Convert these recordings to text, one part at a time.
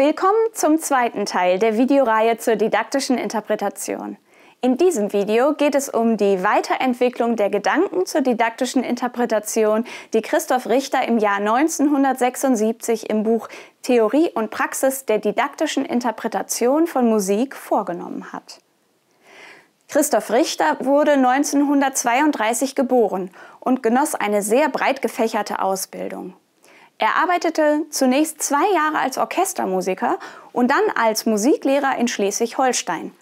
Willkommen zum zweiten Teil der Videoreihe zur didaktischen Interpretation. In diesem Video geht es um die Weiterentwicklung der Gedanken zur didaktischen Interpretation, die Christoph Richter im Jahr 1976 im Buch Theorie und Praxis der didaktischen Interpretation von Musik vorgenommen hat. Christoph Richter wurde 1932 geboren und genoss eine sehr breit gefächerte Ausbildung. Er arbeitete zunächst zwei Jahre als Orchestermusiker und dann als Musiklehrer in Schleswig-Holstein,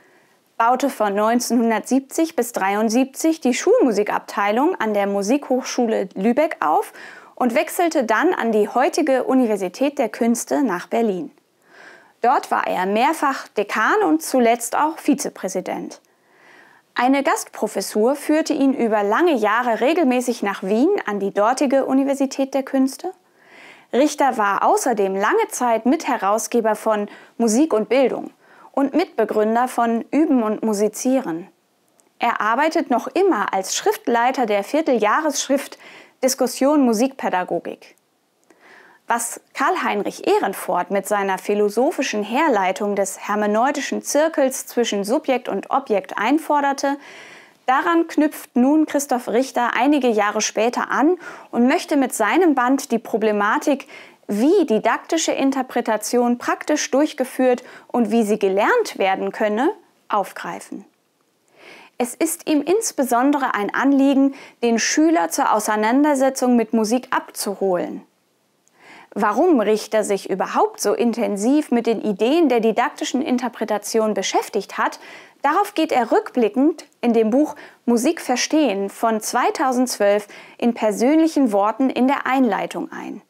baute von 1970 bis 1973 die Schulmusikabteilung an der Musikhochschule Lübeck auf und wechselte dann an die heutige Universität der Künste nach Berlin. Dort war er mehrfach Dekan und zuletzt auch Vizepräsident. Eine Gastprofessur führte ihn über lange Jahre regelmäßig nach Wien an die dortige Universität der Künste Richter war außerdem lange Zeit Mitherausgeber von Musik und Bildung und Mitbegründer von Üben und Musizieren. Er arbeitet noch immer als Schriftleiter der Vierteljahresschrift Diskussion Musikpädagogik. Was Karl-Heinrich Ehrenfort mit seiner philosophischen Herleitung des hermeneutischen Zirkels zwischen Subjekt und Objekt einforderte, Daran knüpft nun Christoph Richter einige Jahre später an und möchte mit seinem Band die Problematik, wie didaktische Interpretation praktisch durchgeführt und wie sie gelernt werden könne, aufgreifen. Es ist ihm insbesondere ein Anliegen, den Schüler zur Auseinandersetzung mit Musik abzuholen. Warum Richter sich überhaupt so intensiv mit den Ideen der didaktischen Interpretation beschäftigt hat, Darauf geht er rückblickend in dem Buch Musik verstehen von 2012 in persönlichen Worten in der Einleitung ein.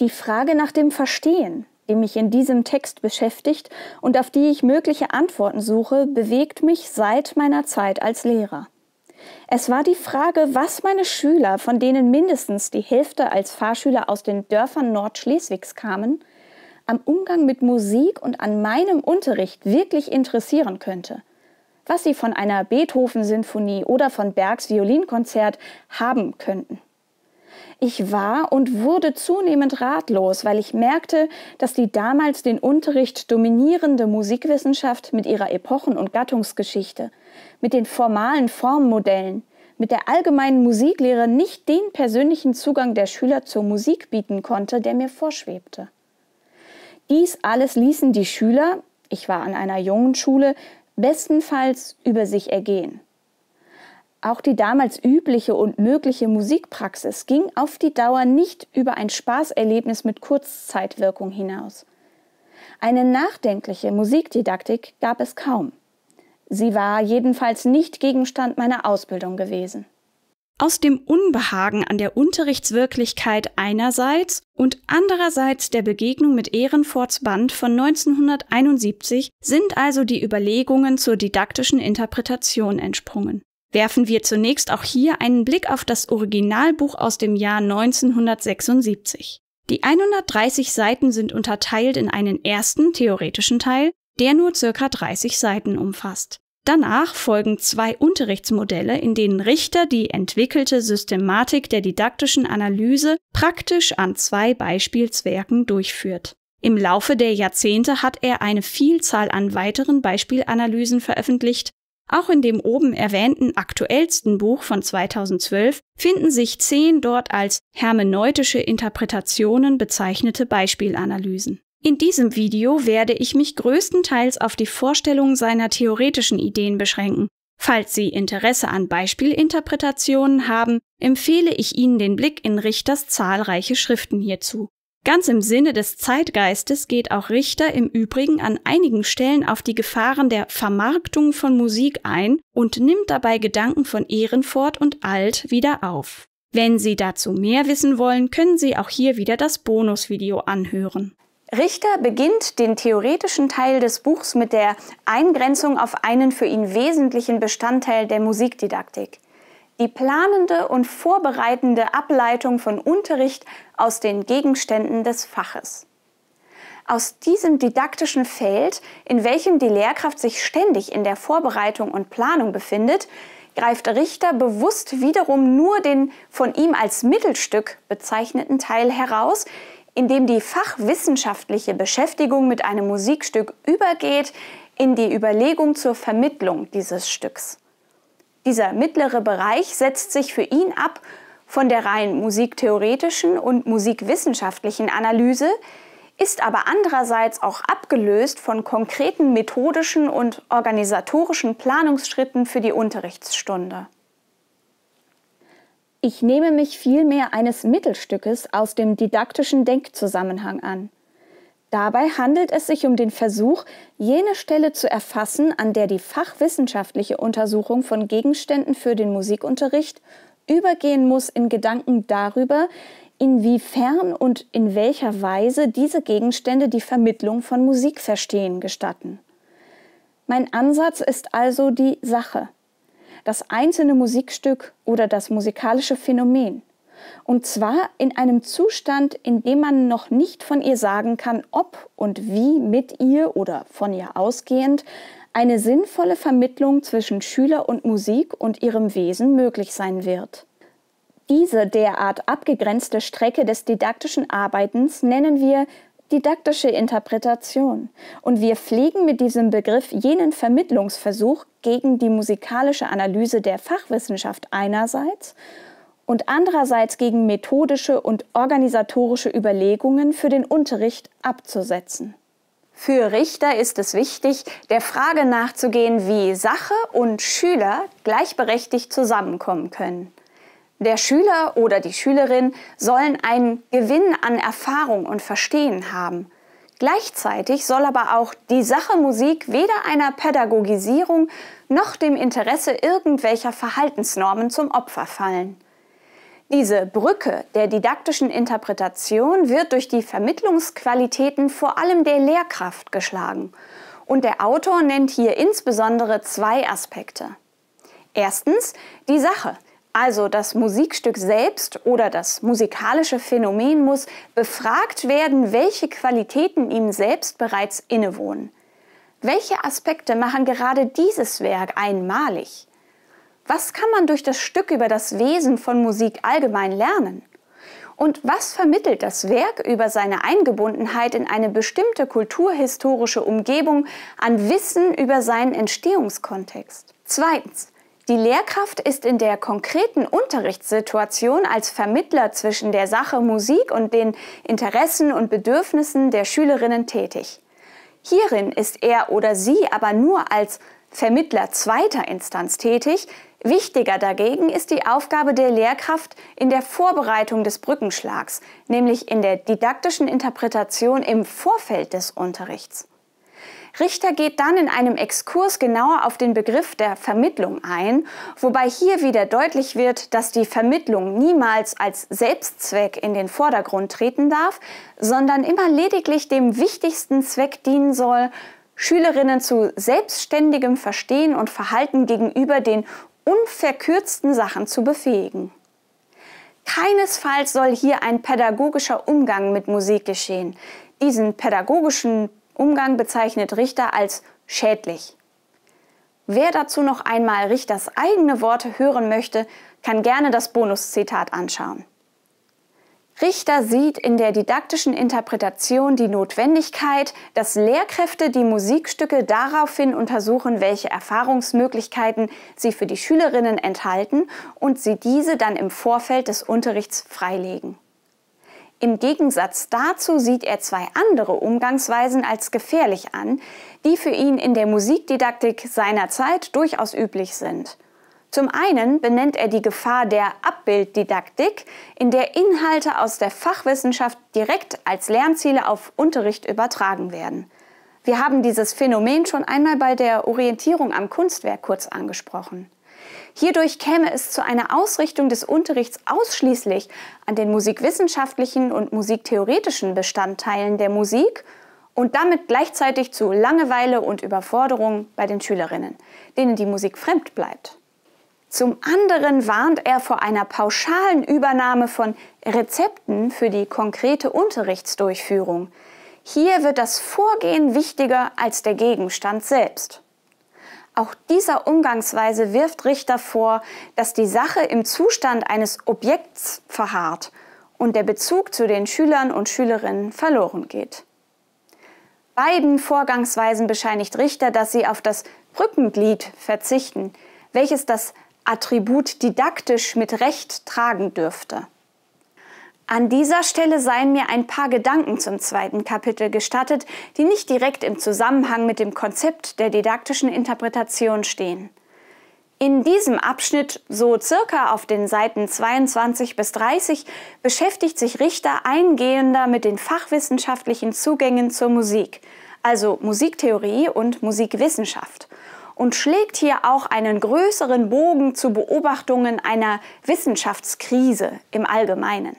Die Frage nach dem Verstehen, die mich in diesem Text beschäftigt und auf die ich mögliche Antworten suche, bewegt mich seit meiner Zeit als Lehrer. Es war die Frage, was meine Schüler, von denen mindestens die Hälfte als Fahrschüler aus den Dörfern Nordschleswigs kamen, am Umgang mit Musik und an meinem Unterricht wirklich interessieren könnte. Was sie von einer Beethoven-Sinfonie oder von Bergs Violinkonzert haben könnten. Ich war und wurde zunehmend ratlos, weil ich merkte, dass die damals den Unterricht dominierende Musikwissenschaft mit ihrer Epochen- und Gattungsgeschichte, mit den formalen Formmodellen, mit der allgemeinen Musiklehre nicht den persönlichen Zugang der Schüler zur Musik bieten konnte, der mir vorschwebte. Dies alles ließen die Schüler, ich war an einer jungen Schule, bestenfalls über sich ergehen. Auch die damals übliche und mögliche Musikpraxis ging auf die Dauer nicht über ein Spaßerlebnis mit Kurzzeitwirkung hinaus. Eine nachdenkliche Musikdidaktik gab es kaum. Sie war jedenfalls nicht Gegenstand meiner Ausbildung gewesen aus dem Unbehagen an der Unterrichtswirklichkeit einerseits und andererseits der Begegnung mit Ehrenforts Band von 1971 sind also die Überlegungen zur didaktischen Interpretation entsprungen. Werfen wir zunächst auch hier einen Blick auf das Originalbuch aus dem Jahr 1976. Die 130 Seiten sind unterteilt in einen ersten theoretischen Teil, der nur circa 30 Seiten umfasst. Danach folgen zwei Unterrichtsmodelle, in denen Richter die entwickelte Systematik der didaktischen Analyse praktisch an zwei Beispielswerken durchführt. Im Laufe der Jahrzehnte hat er eine Vielzahl an weiteren Beispielanalysen veröffentlicht. Auch in dem oben erwähnten aktuellsten Buch von 2012 finden sich zehn dort als hermeneutische Interpretationen bezeichnete Beispielanalysen. In diesem Video werde ich mich größtenteils auf die Vorstellung seiner theoretischen Ideen beschränken. Falls Sie Interesse an Beispielinterpretationen haben, empfehle ich Ihnen den Blick in Richters zahlreiche Schriften hierzu. Ganz im Sinne des Zeitgeistes geht auch Richter im Übrigen an einigen Stellen auf die Gefahren der Vermarktung von Musik ein und nimmt dabei Gedanken von Ehrenfort und Alt wieder auf. Wenn Sie dazu mehr wissen wollen, können Sie auch hier wieder das Bonusvideo anhören. Richter beginnt den theoretischen Teil des Buchs mit der Eingrenzung auf einen für ihn wesentlichen Bestandteil der Musikdidaktik, die planende und vorbereitende Ableitung von Unterricht aus den Gegenständen des Faches. Aus diesem didaktischen Feld, in welchem die Lehrkraft sich ständig in der Vorbereitung und Planung befindet, greift Richter bewusst wiederum nur den von ihm als Mittelstück bezeichneten Teil heraus, in dem die fachwissenschaftliche Beschäftigung mit einem Musikstück übergeht in die Überlegung zur Vermittlung dieses Stücks. Dieser mittlere Bereich setzt sich für ihn ab von der rein musiktheoretischen und musikwissenschaftlichen Analyse, ist aber andererseits auch abgelöst von konkreten methodischen und organisatorischen Planungsschritten für die Unterrichtsstunde. Ich nehme mich vielmehr eines Mittelstückes aus dem didaktischen Denkzusammenhang an. Dabei handelt es sich um den Versuch, jene Stelle zu erfassen, an der die fachwissenschaftliche Untersuchung von Gegenständen für den Musikunterricht übergehen muss in Gedanken darüber, inwiefern und in welcher Weise diese Gegenstände die Vermittlung von Musikverstehen gestatten. Mein Ansatz ist also die Sache das einzelne Musikstück oder das musikalische Phänomen. Und zwar in einem Zustand, in dem man noch nicht von ihr sagen kann, ob und wie mit ihr oder von ihr ausgehend eine sinnvolle Vermittlung zwischen Schüler und Musik und ihrem Wesen möglich sein wird. Diese derart abgegrenzte Strecke des didaktischen Arbeitens nennen wir didaktische Interpretation. Und wir pflegen mit diesem Begriff jenen Vermittlungsversuch gegen die musikalische Analyse der Fachwissenschaft einerseits und andererseits gegen methodische und organisatorische Überlegungen für den Unterricht abzusetzen. Für Richter ist es wichtig, der Frage nachzugehen, wie Sache und Schüler gleichberechtigt zusammenkommen können. Der Schüler oder die Schülerin sollen einen Gewinn an Erfahrung und Verstehen haben. Gleichzeitig soll aber auch die Sache Musik weder einer Pädagogisierung noch dem Interesse irgendwelcher Verhaltensnormen zum Opfer fallen. Diese Brücke der didaktischen Interpretation wird durch die Vermittlungsqualitäten vor allem der Lehrkraft geschlagen. Und der Autor nennt hier insbesondere zwei Aspekte. Erstens die Sache, also das Musikstück selbst oder das musikalische Phänomen muss befragt werden, welche Qualitäten ihm selbst bereits innewohnen. Welche Aspekte machen gerade dieses Werk einmalig? Was kann man durch das Stück über das Wesen von Musik allgemein lernen? Und was vermittelt das Werk über seine Eingebundenheit in eine bestimmte kulturhistorische Umgebung an Wissen über seinen Entstehungskontext? Zweitens, die Lehrkraft ist in der konkreten Unterrichtssituation als Vermittler zwischen der Sache Musik und den Interessen und Bedürfnissen der Schülerinnen tätig. Hierin ist er oder sie aber nur als Vermittler zweiter Instanz tätig. Wichtiger dagegen ist die Aufgabe der Lehrkraft in der Vorbereitung des Brückenschlags, nämlich in der didaktischen Interpretation im Vorfeld des Unterrichts. Richter geht dann in einem Exkurs genauer auf den Begriff der Vermittlung ein, wobei hier wieder deutlich wird, dass die Vermittlung niemals als Selbstzweck in den Vordergrund treten darf, sondern immer lediglich dem wichtigsten Zweck dienen soll, Schülerinnen zu selbstständigem Verstehen und Verhalten gegenüber den unverkürzten Sachen zu befähigen. Keinesfalls soll hier ein pädagogischer Umgang mit Musik geschehen. Diesen pädagogischen Umgang bezeichnet Richter als schädlich. Wer dazu noch einmal Richters eigene Worte hören möchte, kann gerne das Bonuszitat anschauen. Richter sieht in der didaktischen Interpretation die Notwendigkeit, dass Lehrkräfte die Musikstücke daraufhin untersuchen, welche Erfahrungsmöglichkeiten sie für die Schülerinnen enthalten und sie diese dann im Vorfeld des Unterrichts freilegen. Im Gegensatz dazu sieht er zwei andere Umgangsweisen als gefährlich an, die für ihn in der Musikdidaktik seiner Zeit durchaus üblich sind. Zum einen benennt er die Gefahr der Abbilddidaktik, in der Inhalte aus der Fachwissenschaft direkt als Lernziele auf Unterricht übertragen werden. Wir haben dieses Phänomen schon einmal bei der Orientierung am Kunstwerk kurz angesprochen. Hierdurch käme es zu einer Ausrichtung des Unterrichts ausschließlich an den musikwissenschaftlichen und musiktheoretischen Bestandteilen der Musik und damit gleichzeitig zu Langeweile und Überforderung bei den Schülerinnen, denen die Musik fremd bleibt. Zum anderen warnt er vor einer pauschalen Übernahme von Rezepten für die konkrete Unterrichtsdurchführung. Hier wird das Vorgehen wichtiger als der Gegenstand selbst. Auch dieser Umgangsweise wirft Richter vor, dass die Sache im Zustand eines Objekts verharrt und der Bezug zu den Schülern und Schülerinnen verloren geht. Beiden Vorgangsweisen bescheinigt Richter, dass sie auf das Rückenglied verzichten, welches das Attribut didaktisch mit Recht tragen dürfte. An dieser Stelle seien mir ein paar Gedanken zum zweiten Kapitel gestattet, die nicht direkt im Zusammenhang mit dem Konzept der didaktischen Interpretation stehen. In diesem Abschnitt, so circa auf den Seiten 22 bis 30, beschäftigt sich Richter eingehender mit den fachwissenschaftlichen Zugängen zur Musik, also Musiktheorie und Musikwissenschaft, und schlägt hier auch einen größeren Bogen zu Beobachtungen einer Wissenschaftskrise im Allgemeinen.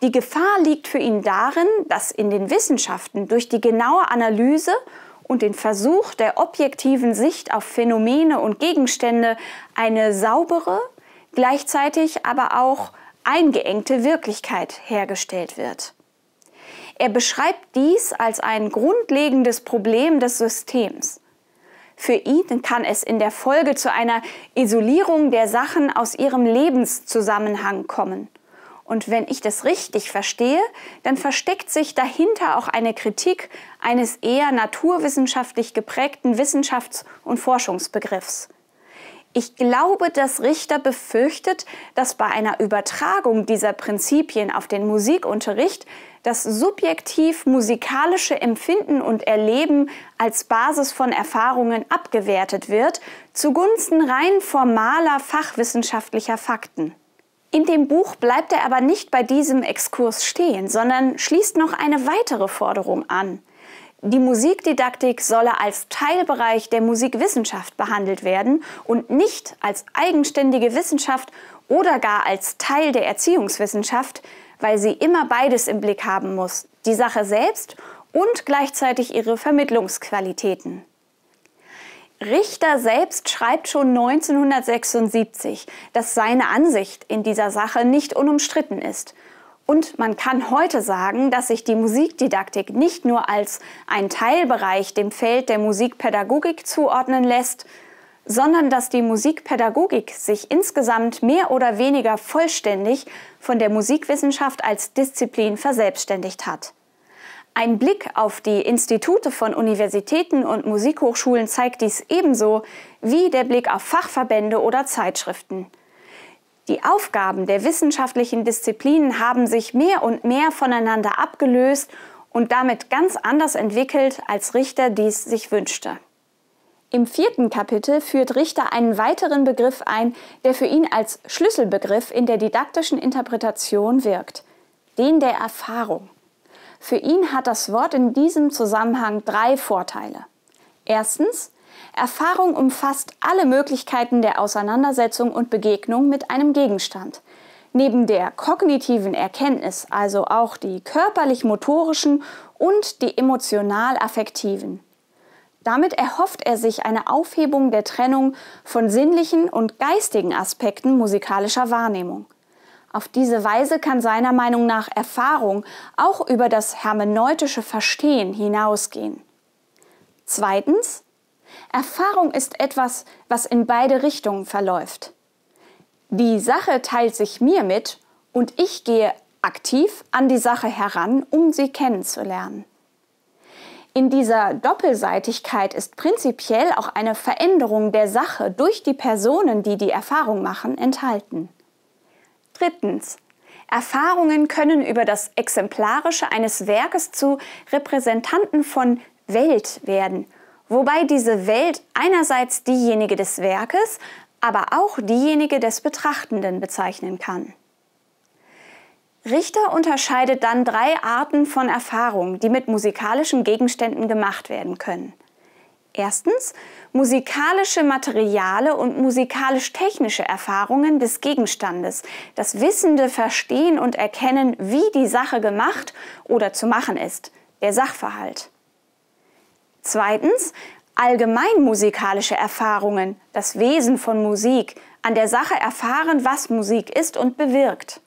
Die Gefahr liegt für ihn darin, dass in den Wissenschaften durch die genaue Analyse und den Versuch der objektiven Sicht auf Phänomene und Gegenstände eine saubere, gleichzeitig aber auch eingeengte Wirklichkeit hergestellt wird. Er beschreibt dies als ein grundlegendes Problem des Systems. Für ihn kann es in der Folge zu einer Isolierung der Sachen aus ihrem Lebenszusammenhang kommen und wenn ich das richtig verstehe, dann versteckt sich dahinter auch eine Kritik eines eher naturwissenschaftlich geprägten Wissenschafts- und Forschungsbegriffs. Ich glaube, dass Richter befürchtet, dass bei einer Übertragung dieser Prinzipien auf den Musikunterricht das subjektiv musikalische Empfinden und Erleben als Basis von Erfahrungen abgewertet wird, zugunsten rein formaler fachwissenschaftlicher Fakten. In dem Buch bleibt er aber nicht bei diesem Exkurs stehen, sondern schließt noch eine weitere Forderung an. Die Musikdidaktik solle als Teilbereich der Musikwissenschaft behandelt werden und nicht als eigenständige Wissenschaft oder gar als Teil der Erziehungswissenschaft, weil sie immer beides im Blick haben muss, die Sache selbst und gleichzeitig ihre Vermittlungsqualitäten. Richter selbst schreibt schon 1976, dass seine Ansicht in dieser Sache nicht unumstritten ist. Und man kann heute sagen, dass sich die Musikdidaktik nicht nur als ein Teilbereich dem Feld der Musikpädagogik zuordnen lässt, sondern dass die Musikpädagogik sich insgesamt mehr oder weniger vollständig von der Musikwissenschaft als Disziplin verselbstständigt hat. Ein Blick auf die Institute von Universitäten und Musikhochschulen zeigt dies ebenso wie der Blick auf Fachverbände oder Zeitschriften. Die Aufgaben der wissenschaftlichen Disziplinen haben sich mehr und mehr voneinander abgelöst und damit ganz anders entwickelt, als Richter dies sich wünschte. Im vierten Kapitel führt Richter einen weiteren Begriff ein, der für ihn als Schlüsselbegriff in der didaktischen Interpretation wirkt, den der Erfahrung. Für ihn hat das Wort in diesem Zusammenhang drei Vorteile. Erstens, Erfahrung umfasst alle Möglichkeiten der Auseinandersetzung und Begegnung mit einem Gegenstand. Neben der kognitiven Erkenntnis, also auch die körperlich-motorischen und die emotional-affektiven. Damit erhofft er sich eine Aufhebung der Trennung von sinnlichen und geistigen Aspekten musikalischer Wahrnehmung. Auf diese Weise kann seiner Meinung nach Erfahrung auch über das hermeneutische Verstehen hinausgehen. Zweitens, Erfahrung ist etwas, was in beide Richtungen verläuft. Die Sache teilt sich mir mit und ich gehe aktiv an die Sache heran, um sie kennenzulernen. In dieser Doppelseitigkeit ist prinzipiell auch eine Veränderung der Sache durch die Personen, die die Erfahrung machen, enthalten. Drittens. Erfahrungen können über das Exemplarische eines Werkes zu Repräsentanten von Welt werden, wobei diese Welt einerseits diejenige des Werkes, aber auch diejenige des Betrachtenden bezeichnen kann. Richter unterscheidet dann drei Arten von Erfahrungen, die mit musikalischen Gegenständen gemacht werden können. Erstens, musikalische Materiale und musikalisch-technische Erfahrungen des Gegenstandes. Das Wissende verstehen und erkennen, wie die Sache gemacht oder zu machen ist, der Sachverhalt. Zweitens, allgemeinmusikalische Erfahrungen, das Wesen von Musik, an der Sache erfahren, was Musik ist und bewirkt.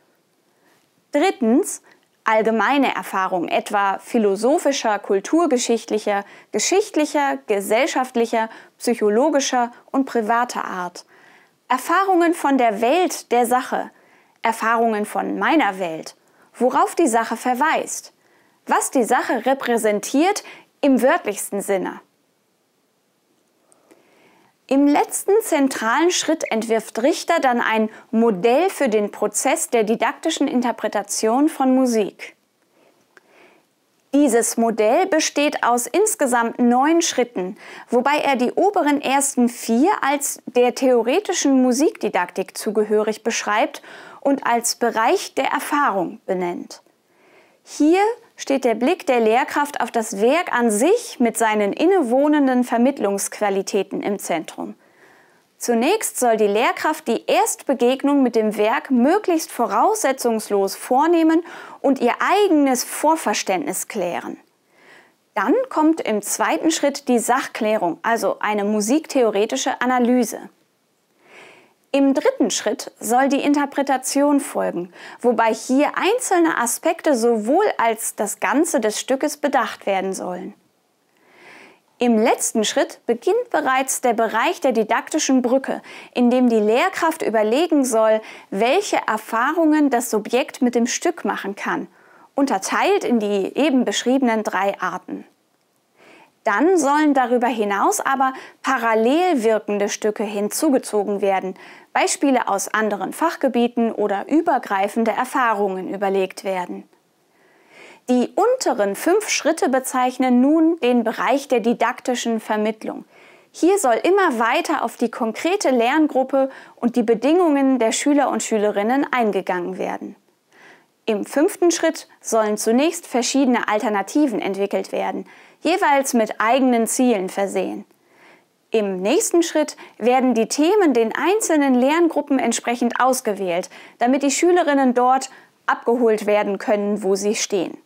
Drittens, allgemeine Erfahrungen, etwa philosophischer, kulturgeschichtlicher, geschichtlicher, gesellschaftlicher, psychologischer und privater Art. Erfahrungen von der Welt der Sache, Erfahrungen von meiner Welt, worauf die Sache verweist, was die Sache repräsentiert im wörtlichsten Sinne. Im letzten zentralen Schritt entwirft Richter dann ein Modell für den Prozess der didaktischen Interpretation von Musik. Dieses Modell besteht aus insgesamt neun Schritten, wobei er die oberen ersten vier als der theoretischen Musikdidaktik zugehörig beschreibt und als Bereich der Erfahrung benennt. Hier steht der Blick der Lehrkraft auf das Werk an sich mit seinen innewohnenden Vermittlungsqualitäten im Zentrum. Zunächst soll die Lehrkraft die Erstbegegnung mit dem Werk möglichst voraussetzungslos vornehmen und ihr eigenes Vorverständnis klären. Dann kommt im zweiten Schritt die Sachklärung, also eine musiktheoretische Analyse. Im dritten Schritt soll die Interpretation folgen, wobei hier einzelne Aspekte sowohl als das Ganze des Stückes bedacht werden sollen. Im letzten Schritt beginnt bereits der Bereich der didaktischen Brücke, in dem die Lehrkraft überlegen soll, welche Erfahrungen das Subjekt mit dem Stück machen kann, unterteilt in die eben beschriebenen drei Arten. Dann sollen darüber hinaus aber parallel wirkende Stücke hinzugezogen werden, Beispiele aus anderen Fachgebieten oder übergreifende Erfahrungen überlegt werden. Die unteren fünf Schritte bezeichnen nun den Bereich der didaktischen Vermittlung. Hier soll immer weiter auf die konkrete Lerngruppe und die Bedingungen der Schüler und Schülerinnen eingegangen werden. Im fünften Schritt sollen zunächst verschiedene Alternativen entwickelt werden, jeweils mit eigenen Zielen versehen. Im nächsten Schritt werden die Themen den einzelnen Lerngruppen entsprechend ausgewählt, damit die Schülerinnen dort abgeholt werden können, wo sie stehen.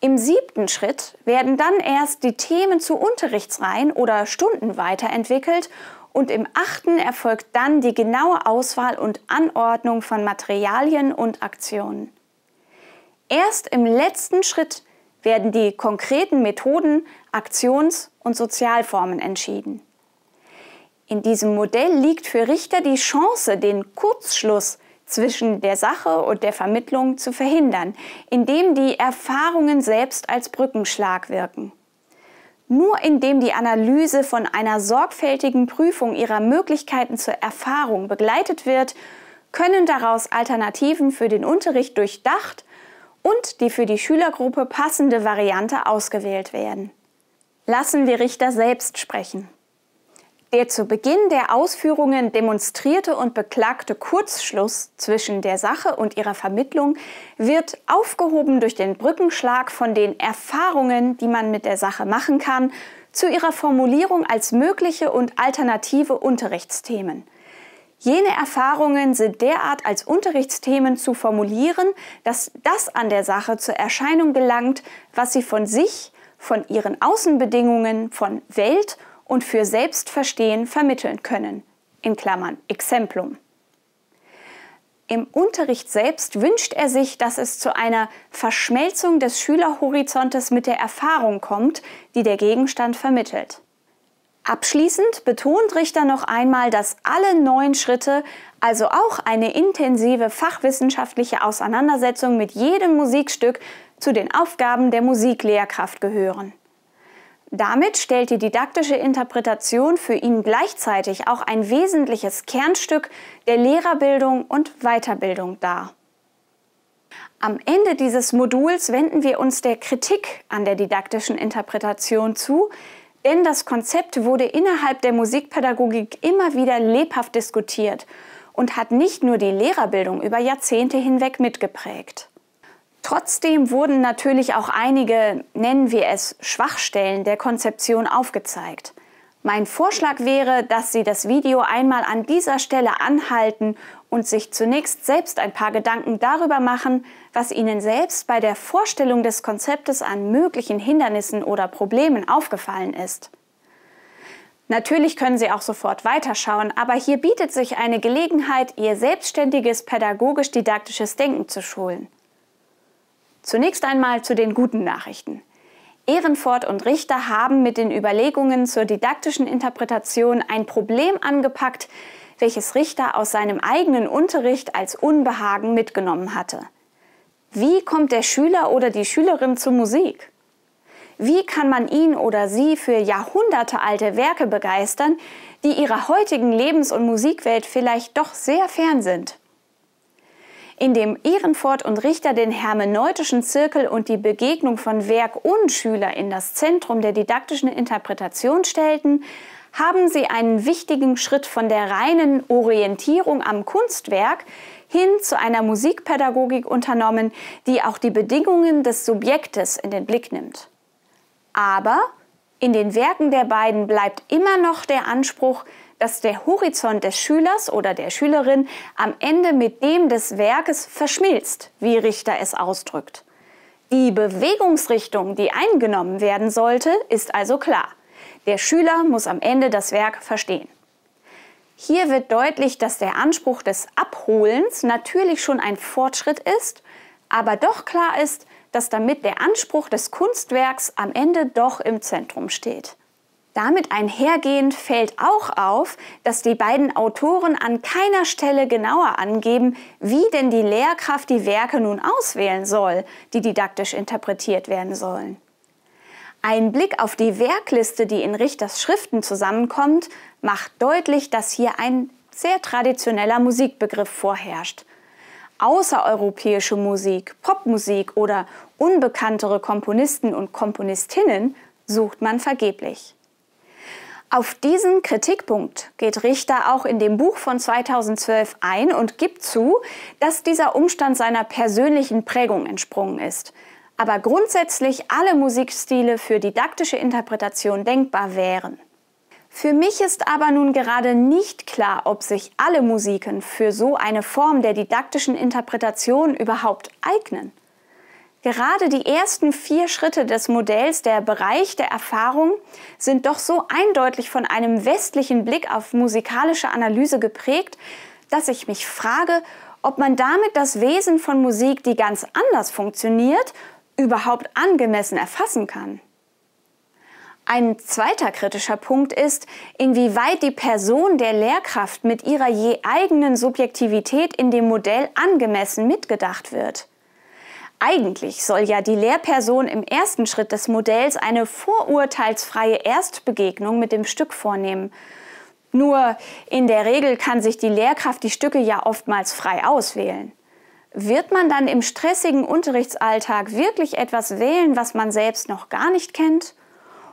Im siebten Schritt werden dann erst die Themen zu Unterrichtsreihen oder Stunden weiterentwickelt und im achten erfolgt dann die genaue Auswahl und Anordnung von Materialien und Aktionen. Erst im letzten Schritt werden die konkreten Methoden Aktions- und Sozialformen entschieden. In diesem Modell liegt für Richter die Chance, den Kurzschluss zwischen der Sache und der Vermittlung zu verhindern, indem die Erfahrungen selbst als Brückenschlag wirken. Nur indem die Analyse von einer sorgfältigen Prüfung ihrer Möglichkeiten zur Erfahrung begleitet wird, können daraus Alternativen für den Unterricht durchdacht und die für die Schülergruppe passende Variante ausgewählt werden lassen wir Richter selbst sprechen. Der zu Beginn der Ausführungen demonstrierte und beklagte Kurzschluss zwischen der Sache und ihrer Vermittlung wird aufgehoben durch den Brückenschlag von den Erfahrungen, die man mit der Sache machen kann, zu ihrer Formulierung als mögliche und alternative Unterrichtsthemen. Jene Erfahrungen sind derart als Unterrichtsthemen zu formulieren, dass das an der Sache zur Erscheinung gelangt, was sie von sich von ihren Außenbedingungen von Welt und für Selbstverstehen vermitteln können. In Klammern Exemplum. Im Unterricht selbst wünscht er sich, dass es zu einer Verschmelzung des Schülerhorizontes mit der Erfahrung kommt, die der Gegenstand vermittelt. Abschließend betont Richter noch einmal, dass alle neuen Schritte, also auch eine intensive fachwissenschaftliche Auseinandersetzung mit jedem Musikstück, zu den Aufgaben der Musiklehrkraft gehören. Damit stellt die didaktische Interpretation für ihn gleichzeitig auch ein wesentliches Kernstück der Lehrerbildung und Weiterbildung dar. Am Ende dieses Moduls wenden wir uns der Kritik an der didaktischen Interpretation zu, denn das Konzept wurde innerhalb der Musikpädagogik immer wieder lebhaft diskutiert und hat nicht nur die Lehrerbildung über Jahrzehnte hinweg mitgeprägt. Trotzdem wurden natürlich auch einige, nennen wir es, Schwachstellen der Konzeption aufgezeigt. Mein Vorschlag wäre, dass Sie das Video einmal an dieser Stelle anhalten und sich zunächst selbst ein paar Gedanken darüber machen, was Ihnen selbst bei der Vorstellung des Konzeptes an möglichen Hindernissen oder Problemen aufgefallen ist. Natürlich können Sie auch sofort weiterschauen, aber hier bietet sich eine Gelegenheit, Ihr selbstständiges pädagogisch-didaktisches Denken zu schulen. Zunächst einmal zu den guten Nachrichten. Ehrenfort und Richter haben mit den Überlegungen zur didaktischen Interpretation ein Problem angepackt, welches Richter aus seinem eigenen Unterricht als Unbehagen mitgenommen hatte. Wie kommt der Schüler oder die Schülerin zur Musik? Wie kann man ihn oder sie für jahrhundertealte Werke begeistern, die ihrer heutigen Lebens- und Musikwelt vielleicht doch sehr fern sind? in dem Ehrenfort und Richter den hermeneutischen Zirkel und die Begegnung von Werk und Schüler in das Zentrum der didaktischen Interpretation stellten, haben sie einen wichtigen Schritt von der reinen Orientierung am Kunstwerk hin zu einer Musikpädagogik unternommen, die auch die Bedingungen des Subjektes in den Blick nimmt. Aber in den Werken der beiden bleibt immer noch der Anspruch, dass der Horizont des Schülers oder der Schülerin am Ende mit dem des Werkes verschmilzt, wie Richter es ausdrückt. Die Bewegungsrichtung, die eingenommen werden sollte, ist also klar. Der Schüler muss am Ende das Werk verstehen. Hier wird deutlich, dass der Anspruch des Abholens natürlich schon ein Fortschritt ist, aber doch klar ist, dass damit der Anspruch des Kunstwerks am Ende doch im Zentrum steht. Damit einhergehend fällt auch auf, dass die beiden Autoren an keiner Stelle genauer angeben, wie denn die Lehrkraft die Werke nun auswählen soll, die didaktisch interpretiert werden sollen. Ein Blick auf die Werkliste, die in Richters Schriften zusammenkommt, macht deutlich, dass hier ein sehr traditioneller Musikbegriff vorherrscht – außereuropäische Musik, Popmusik oder unbekanntere Komponisten und Komponistinnen sucht man vergeblich. Auf diesen Kritikpunkt geht Richter auch in dem Buch von 2012 ein und gibt zu, dass dieser Umstand seiner persönlichen Prägung entsprungen ist, aber grundsätzlich alle Musikstile für didaktische Interpretation denkbar wären. Für mich ist aber nun gerade nicht klar, ob sich alle Musiken für so eine Form der didaktischen Interpretation überhaupt eignen. Gerade die ersten vier Schritte des Modells, der Bereich der Erfahrung, sind doch so eindeutig von einem westlichen Blick auf musikalische Analyse geprägt, dass ich mich frage, ob man damit das Wesen von Musik, die ganz anders funktioniert, überhaupt angemessen erfassen kann. Ein zweiter kritischer Punkt ist, inwieweit die Person der Lehrkraft mit ihrer je eigenen Subjektivität in dem Modell angemessen mitgedacht wird. Eigentlich soll ja die Lehrperson im ersten Schritt des Modells eine vorurteilsfreie Erstbegegnung mit dem Stück vornehmen. Nur in der Regel kann sich die Lehrkraft die Stücke ja oftmals frei auswählen. Wird man dann im stressigen Unterrichtsalltag wirklich etwas wählen, was man selbst noch gar nicht kennt?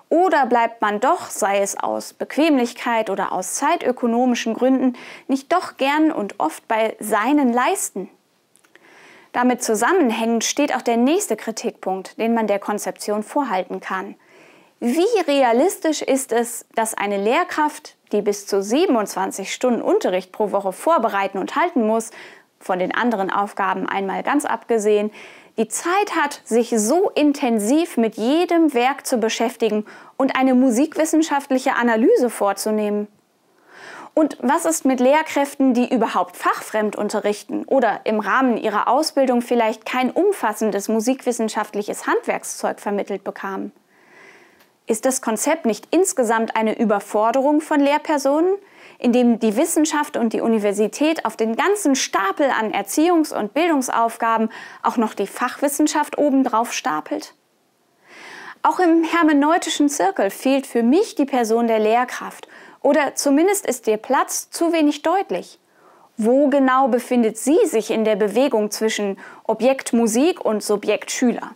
Oder bleibt man doch, sei es aus Bequemlichkeit oder aus zeitökonomischen Gründen, nicht doch gern und oft bei seinen Leisten? Damit zusammenhängend steht auch der nächste Kritikpunkt, den man der Konzeption vorhalten kann. Wie realistisch ist es, dass eine Lehrkraft, die bis zu 27 Stunden Unterricht pro Woche vorbereiten und halten muss, von den anderen Aufgaben einmal ganz abgesehen, die Zeit hat, sich so intensiv mit jedem Werk zu beschäftigen und eine musikwissenschaftliche Analyse vorzunehmen? Und was ist mit Lehrkräften, die überhaupt fachfremd unterrichten oder im Rahmen ihrer Ausbildung vielleicht kein umfassendes musikwissenschaftliches Handwerkszeug vermittelt bekamen? Ist das Konzept nicht insgesamt eine Überforderung von Lehrpersonen, in dem die Wissenschaft und die Universität auf den ganzen Stapel an Erziehungs- und Bildungsaufgaben auch noch die Fachwissenschaft obendrauf stapelt? Auch im hermeneutischen Zirkel fehlt für mich die Person der Lehrkraft oder zumindest ist ihr Platz zu wenig deutlich. Wo genau befindet sie sich in der Bewegung zwischen Objekt Musik und Subjekt Schüler?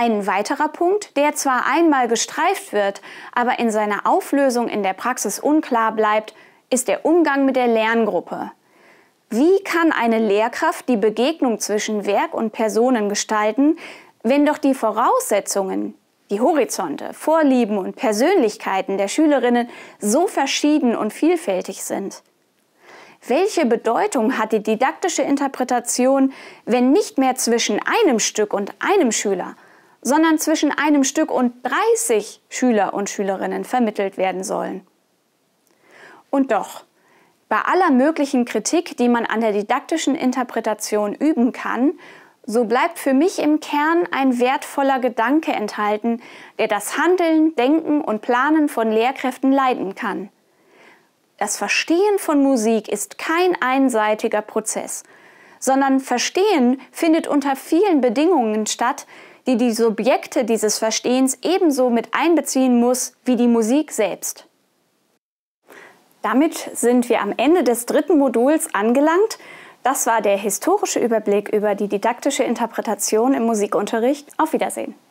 Ein weiterer Punkt, der zwar einmal gestreift wird, aber in seiner Auflösung in der Praxis unklar bleibt, ist der Umgang mit der Lerngruppe. Wie kann eine Lehrkraft die Begegnung zwischen Werk und Personen gestalten, wenn doch die Voraussetzungen, die Horizonte, Vorlieben und Persönlichkeiten der Schülerinnen so verschieden und vielfältig sind? Welche Bedeutung hat die didaktische Interpretation, wenn nicht mehr zwischen einem Stück und einem Schüler, sondern zwischen einem Stück und 30 Schüler und Schülerinnen vermittelt werden sollen. Und doch, bei aller möglichen Kritik, die man an der didaktischen Interpretation üben kann, so bleibt für mich im Kern ein wertvoller Gedanke enthalten, der das Handeln, Denken und Planen von Lehrkräften leiten kann. Das Verstehen von Musik ist kein einseitiger Prozess, sondern Verstehen findet unter vielen Bedingungen statt, die die Subjekte dieses Verstehens ebenso mit einbeziehen muss wie die Musik selbst. Damit sind wir am Ende des dritten Moduls angelangt. Das war der historische Überblick über die didaktische Interpretation im Musikunterricht. Auf Wiedersehen.